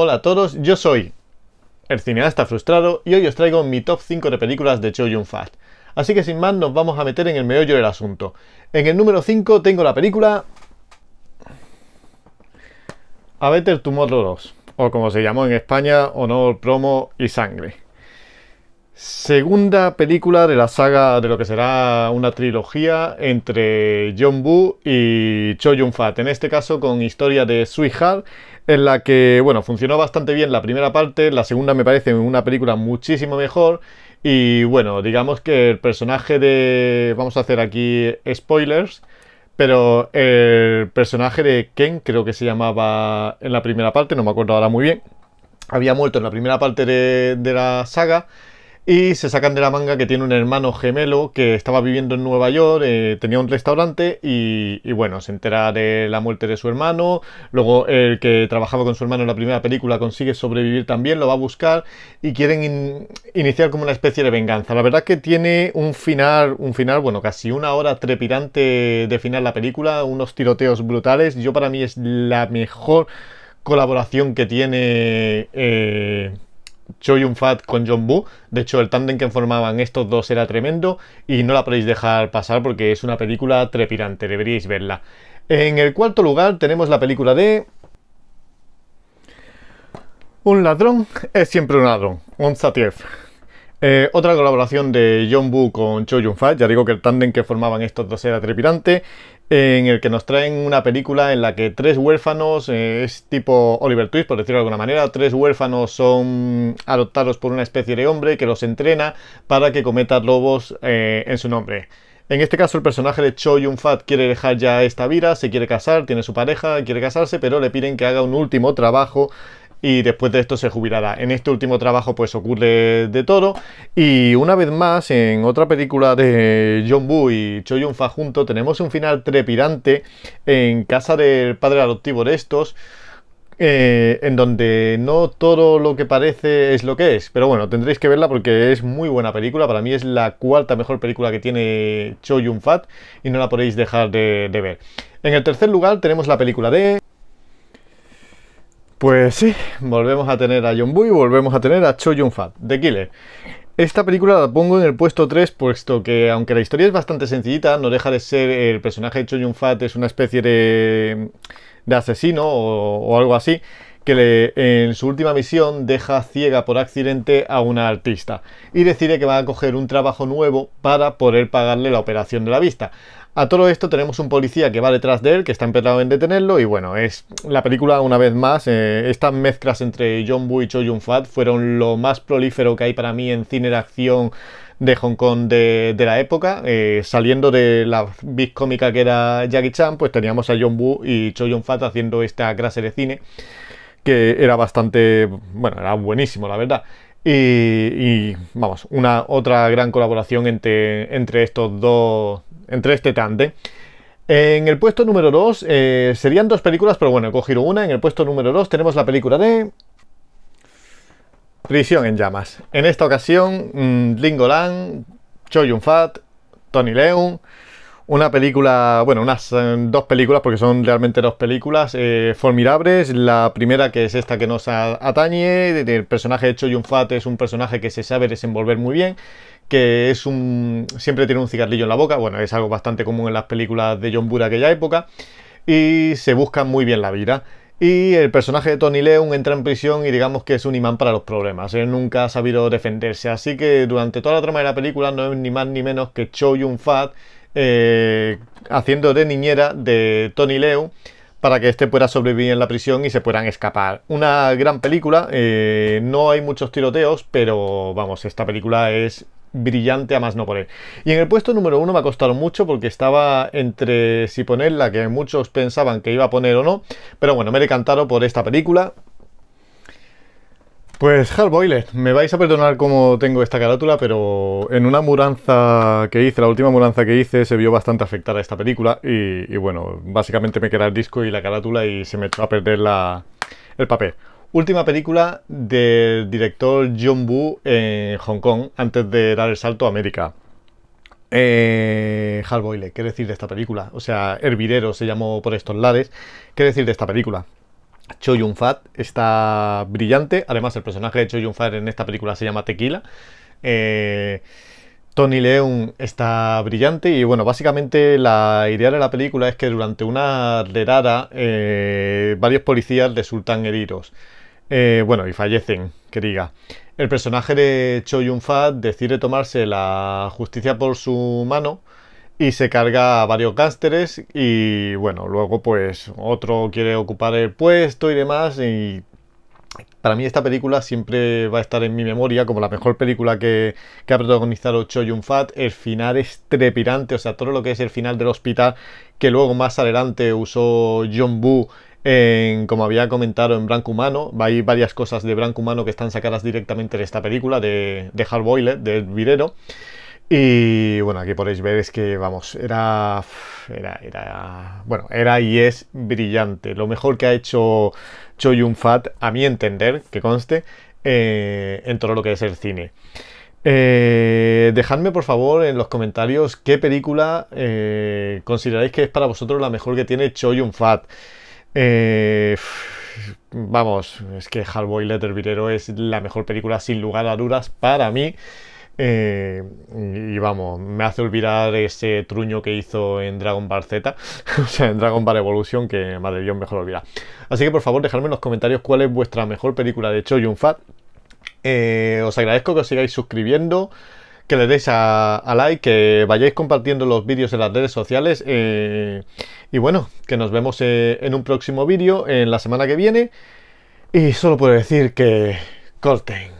Hola a todos, yo soy el cineasta frustrado y hoy os traigo mi top 5 de películas de Cho Yun-fat. Así que sin más nos vamos a meter en el meollo del asunto. En el número 5 tengo la película A Better Tomorrow 2, o como se llamó en España, Honor, Promo y Sangre. Segunda película de la saga de lo que será una trilogía entre John Boo y Cho jung Fat. En este caso con historia de Sweetheart, en la que, bueno, funcionó bastante bien la primera parte, la segunda me parece una película muchísimo mejor. Y bueno, digamos que el personaje de. Vamos a hacer aquí spoilers. Pero el personaje de Ken, creo que se llamaba en la primera parte, no me acuerdo ahora muy bien. Había muerto en la primera parte de, de la saga y se sacan de la manga que tiene un hermano gemelo que estaba viviendo en Nueva York, eh, tenía un restaurante y, bueno, se entera de la muerte de su hermano, luego el que trabajaba con su hermano en la primera película consigue sobrevivir también, lo va a buscar y quieren iniciar como una especie de venganza. La verdad que tiene un final, un final, bueno, casi una hora trepidante de final la película, unos tiroteos brutales, yo para mí es la mejor colaboración que tiene... Eh, Choyun Fat con John Woo. De hecho, el tándem que formaban estos dos era tremendo y no la podéis dejar pasar porque es una película trepidante, deberíais verla. En el cuarto lugar tenemos la película de... Un ladrón es siempre un ladrón, un satief. Eh, otra colaboración de John Buu con Cho Fat, ya digo que el tándem que formaban estos dos era trepidante en el que nos traen una película en la que tres huérfanos, eh, es tipo Oliver Twist, por decirlo de alguna manera, tres huérfanos son adoptados por una especie de hombre que los entrena para que cometan robos eh, en su nombre. En este caso, el personaje de Cho Yun-fat quiere dejar ya esta vida, se quiere casar, tiene su pareja, quiere casarse, pero le piden que haga un último trabajo y después de esto se jubilará. En este último trabajo pues ocurre de todo y una vez más en otra película de John Woo y Cho Yun junto tenemos un final trepidante en casa del padre adoptivo de estos eh, en donde no todo lo que parece es lo que es. Pero bueno, tendréis que verla porque es muy buena película. Para mí es la cuarta mejor película que tiene Cho Yun Fat y no la podéis dejar de ver. En el tercer lugar tenemos la película de pues sí, volvemos a tener a John Boo y volvemos a tener a Cho Fat, The Killer. Esta película la pongo en el puesto 3, puesto que aunque la historia es bastante sencillita, no deja de ser el personaje de Cho Yun Fat es una especie de, asesino o, algo así, que en su última misión deja ciega por accidente a una artista y decide que va a coger un trabajo nuevo para poder pagarle la operación de la vista. A todo esto tenemos un policía que va detrás de él, que está empeñado en detenerlo y bueno, es la película una vez más, eh, estas mezclas entre John Woo y Cho Yun Fat fueron lo más prolífero que hay para mí en cine de acción de Hong Kong de, la época, eh, saliendo de la big cómica que era Jackie Chan, pues teníamos a John Woo y Cho Yun Fat haciendo esta clase de cine que era bastante, bueno, era buenísimo la verdad. Y, vamos, una otra gran colaboración entre, estos dos, entre este tante. En el puesto número 2 eh, serían dos películas, pero bueno, he cogido una. En el puesto número 2 tenemos la película de Prisión en llamas. En esta ocasión, mmm, Lingolan, Cho Yun Fat, Tony Leung, una película, bueno, unas eh, dos películas, porque son realmente dos películas eh, formidables. La primera, que es esta que nos atañe, el personaje de Cho Yun Fat es un personaje que se sabe desenvolver muy bien, que es un. siempre tiene un cigarrillo en la boca, bueno, es algo bastante común en las películas de John Burr de aquella época, y se busca muy bien la vida. Y el personaje de Tony Leung entra en prisión y digamos que es un imán para los problemas. Él nunca ha sabido defenderse. Así que durante toda la trama de la película no es ni más ni menos que Cho Yun Fat eh, haciendo de niñera de Tony Leo para que éste pueda sobrevivir en la prisión y se puedan escapar. Una gran película, eh, no hay muchos tiroteos, pero vamos, esta película es brillante a más no poner. Y en el puesto número uno me ha costado mucho porque estaba entre si poner la que muchos pensaban que iba a poner o no, pero bueno, me he por esta película, pues Hardboiled, me vais a perdonar como tengo esta carátula, pero en una mudanza que hice, la última mudanza que hice, se vio bastante afectada esta película y, bueno, básicamente me queda el disco y la carátula y se me echó a perder la, el papel. Última película del director John Woo en Hong Kong antes de dar el salto a América. Eh, ¿qué decir de esta película? O sea, Hervidero se llamó por estos lares. ¿Qué decir de esta película? Cho Fat está brillante. Además, el personaje de Cho Yun Fat en esta película se llama Tequila. Eh, Tony Leung está brillante y bueno, básicamente la idea de la película es que durante una derada eh, varios policías resultan heridos. Eh, bueno, y fallecen, que diga. El personaje de Cho Fat decide tomarse la justicia por su mano y se carga varios gánsteres y bueno, luego pues otro quiere ocupar el puesto y demás y para mí esta película siempre va a estar en mi memoria como la mejor película que, ha protagonizado Cho Yun Fat. El final es trepirante, o sea, todo lo que es el final del hospital que luego más adelante usó John Boo en, como había comentado, en Branco Humano. Hay varias cosas de Branco Humano que están sacadas directamente de esta película, de, de Hard Boiler, del virero y bueno, aquí podéis ver es que, vamos, era, era, era, bueno, era y es brillante. Lo mejor que ha hecho Cho Fat, a mi entender, que conste, eh, en todo lo que es el cine. Eh, dejadme por favor en los comentarios qué película eh, consideráis que es para vosotros la mejor que tiene Cho Yun Fat. vamos, es que Hellboy Letter Virero es la mejor película sin lugar a dudas para mí. Eh, y vamos, me hace olvidar ese truño que hizo en Dragon Ball Z, o sea, en Dragon Ball Evolution, que madre Dios, mejor olvidar. Así que por favor, dejadme en los comentarios cuál es vuestra mejor película de Choyun Fat. Eh, os agradezco que os sigáis suscribiendo, que le deis a, like, que vayáis compartiendo los vídeos en las redes sociales. Eh, y bueno, que nos vemos en un próximo vídeo en la semana que viene. Y solo puedo decir que corten.